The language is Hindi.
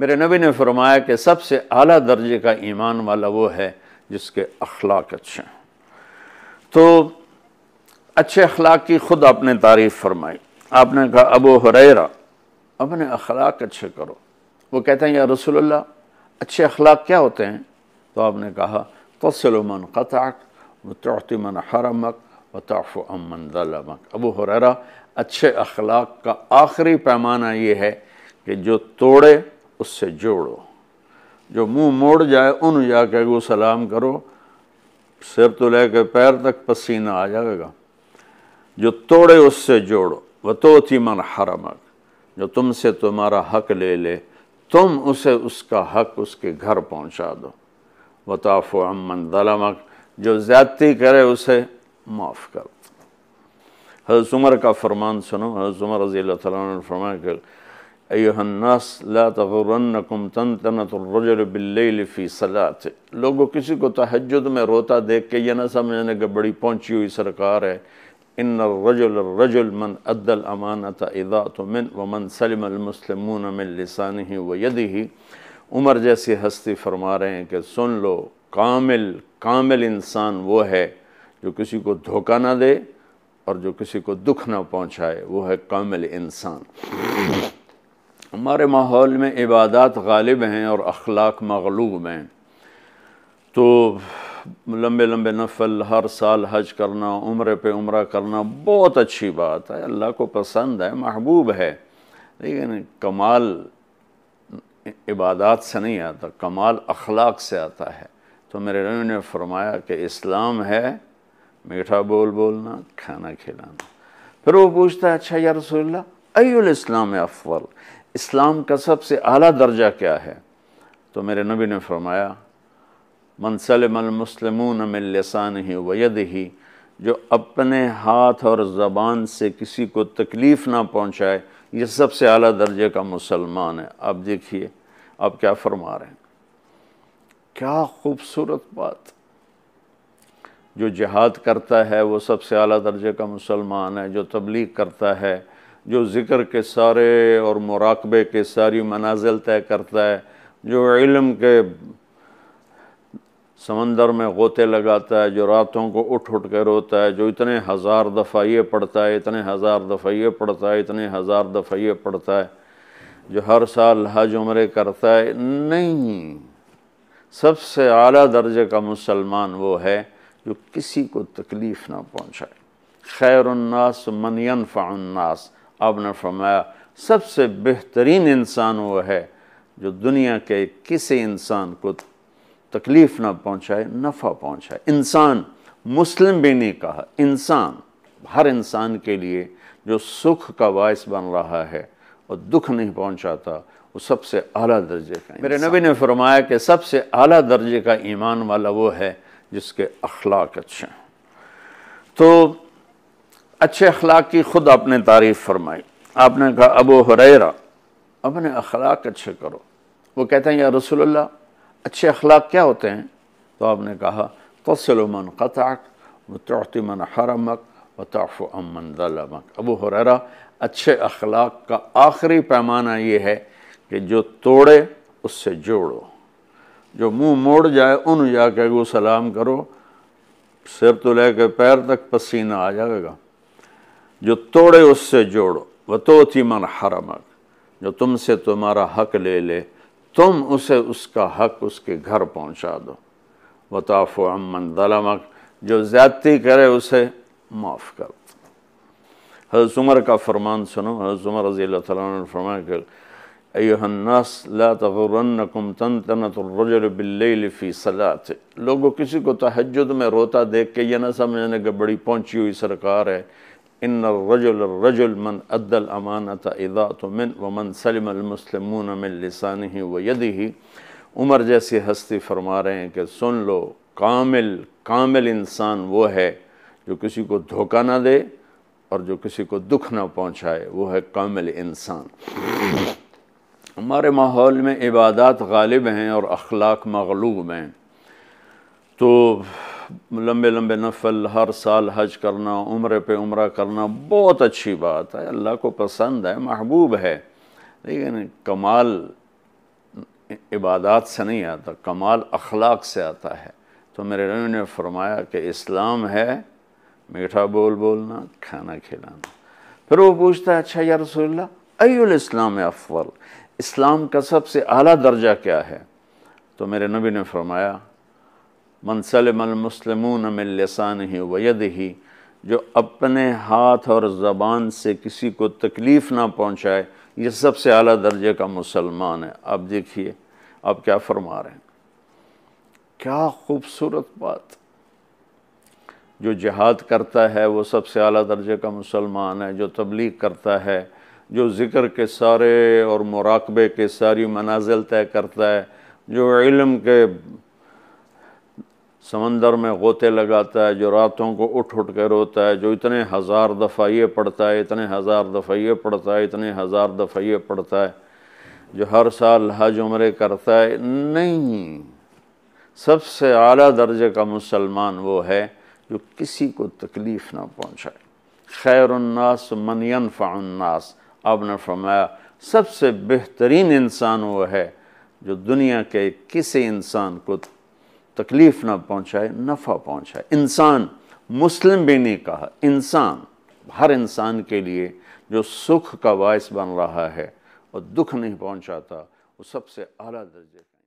मेरे नबी ने फरमाया कि सबसे अली दर्जे का ईमान वाला वो है जिसके अखलाक अच्छे हैं तो अच्छे अखलाक की ख़ुद आपने तारीफ़ फरमाई आपने कहा अबो हुररा अपने अखलाक अच्छे करो वो कहते हैं या रसोल्ला अच्छे अखलाक क्या होते हैं तो आपने कहा तसलमन क़ताक व तोतमन हरमक व ताफ़ अमन दलमक अबू हुररा अच्छे अखलाक का आखिरी पैमाना ये है कि जो तोड़े उससे जोड़ो जो मुंह मोड़ जाए उन जाके वो सलाम करो सिर तो लेकर पैर तक पसीना आ जाएगा जो तोड़े उससे जोड़ो वह तो थी मन हरमक जो तुमसे तुम्हारा हक ले ले तुम उसे उसका हक उसके घर पहुंचा दो वताफ़ अमन दलमक जो ज़्यादती करे उसे माफ़ कर हज़रत उमर का फरमान सुनो हज़रत उमर रज़ी अल्लाह तमाम फरमाया अयोहन्नास ला तगरनकुम तन तनतरजबिल्लफ़ी सलात लोगों किसी को तहजद में रोता देख के यह ना समझने के बड़ी पहुँची हुई सरकार है इन रजुल रजुल मन अद्दल अमानत इदा तो मिन व मन सलम अलमसलमून मिन लसान ही व यदि ही उमर जैसी हस्ती फरमा रहे हैं कि सुन लो कामिल कामिल इंसान वो है जो किसी को धोखा ना दे और जो किसी को दुख ना पहुँचाए वो है कामिल इंसान हमारे माहौल में इबादत गालिब हैं और अखलाक मगलूब हैं तो लंबे लंबे नफल हर साल हज करना उम्र पे उम्र करना बहुत अच्छी बात है अल्लाह को पसंद है महबूब है लेकिन कमाल इबादत से नहीं आता कमाल अखलाक से आता है तो मेरे रवि ने फरमाया कि इस्लाम है मीठा बोल बोलना खाना खिलाना फिर वो पूछता है अच्छा या रसोल्ला अयुल इस्लाम अफवल इस्लाम का सबसे अला दर्जा क्या है तो मेरे नबी ने फरमाया मनसलमसलम मिलसान ही वयद ही जो अपने हाथ और ज़बान से किसी को तकलीफ़ ना पहुँचाए ये सबसे आला दर्जे का मुसलमान है आप देखिए आप क्या फरमा रहे हैं क्या खूबसूरत बात जो जहाद करता है वो सबसे आला दर्जे का मुसलमान है जो तबलीग करता है जो ज़िक्र के सारे और मराकबे के सारी मनाजिल तय करता है जो इलम के समंदर में गोते लगाता है जो रातों को उठ उठ कर रोता है जो इतने हज़ार दफ़ा ये पढ़ता है इतने हज़ार दफ़ा ये पढ़ता है इतने हज़ार दफ़ा ये पढ़ता है जो हर साल हज उम्र करता है नहीं सबसे आला दर्जे का मुसलमान वो है जो किसी को तकलीफ़ ना पहुँचाए खैरनास मनयन फ़ानास आपने फरमाया सबसे बेहतरीन इंसान वो है जो दुनिया के किसी इंसान को तकलीफ़ ना पहुंचाए नफ़ा पहुंचाए इंसान मुस्लिम भी नहीं कहा इंसान हर इंसान के लिए जो सुख का बायस बन रहा है और दुख नहीं पहुंचाता वो सबसे आला दर्जे का मेरे नबी ने फरमाया कि सबसे आला दर्जे का ईमान वाला वो है जिसके अखलाक अच्छे हैं तो अच्छे अखलाक की खुद आपने तारीफ़ फरमाई आपने कहा अबो हुररा अपने अखलाक अच्छे करो वो कहते हैं या रसोल्ला अच्छे अखलाक क्या होते हैं तो आपने कहा तसलमन क़ताक मन हरमक व तफ़ अमन दलमक अबू हुररा अच्छे अखलाक का आखिरी पैमाना ये है कि जो तोड़े उससे जोड़ो जो मुंह मोड़ जाए उन जाके वो सलाम करो सिर तो लेकर पैर तक पसीना आ जाएगा जो तोड़े उससे जोड़ो थी मन हरमक जो तुमसे तुम्हारा हक ले ले तुम उसे उसका हक उसके घर पहुंचा दो वताफो अमन दलमक जो ज़्यादती करे उसे माफ़ कर हज़रत उमर का फरमान सुनो हज़रत उमर रज़ी ने फरमाया कि अयोहन्नास ला तगुरनकुम तन सलात लोगों किसी को तहजद में रोता देख के ये ना समझने के बड़ी पहुँची हुई सरकार है इन रजुल रजुल मन अद्दल अमानत इदा तो मिन वमन सलमसलमून मिन लसान ही व यदि ही उमर जैसी हस्ती फरमा रहे हैं कि सुन लो कामिल कामिल इंसान वो है जो किसी को धोखा ना दे और जो किसी को दुख ना पहुंचाए वो है कामिल इंसान हमारे माहौल में इबादत गालिब हैं और अखलाक मगलूब हैं तो लंबे लंबे नफल हर साल हज करना उम्र पे उम्र करना बहुत अच्छी बात है अल्लाह को पसंद है महबूब है लेकिन कमाल इबादत से नहीं आता कमाल अखलाक से आता है तो मेरे रवि ने फरमाया कि इस्लाम है मीठा बोल बोलना खाना खिलाना फिर वो पूछता है अच्छा या रसोल्ला अयुल इस्लाम अफवल इस्लाम का सबसे अला दर्जा क्या है तो मेरे नबी ने फरमाया मनसलमसलमून मिलसान ही वयद ही जो अपने हाथ और ज़बान से किसी को तकलीफ़ ना पहुँचाए ये सबसे अली दर्जे का मुसलमान है आप देखिए आप क्या फरमा रहे हैं क्या खूबसूरत बात जो जहाद करता है वो सबसे अली दर्जे का मुसलमान है जो तबलीग करता है जो ज़िक्र के सारे और मराकबे के सारी मनाजिल तय करता है जो इलम के समंदर में गोते लगाता है जो रातों को उठ उठ कर रोता है जो इतने हज़ार दफ़ा ये पढ़ता है इतने हज़ार दफ़ा ये पढ़ता है इतने हज़ार दफ़ा ये पढ़ता है जो हर साल हज उम्र करता है नहीं सबसे आला दर्जे का मुसलमान वो है जो किसी को तकलीफ़ ना पहुँचाए खैरनास मनयन फ़ानास आपने फरमाया सबसे बेहतरीन इंसान वो है जो दुनिया के किसी इंसान को तकलीफ़ ना पहुंचाए नफ़ा पहुंचाए इंसान मुस्लिम भी नहीं कहा इंसान हर इंसान के लिए जो सुख का बायस बन रहा है और दुख नहीं पहुंचाता वो सबसे अला दर्जे का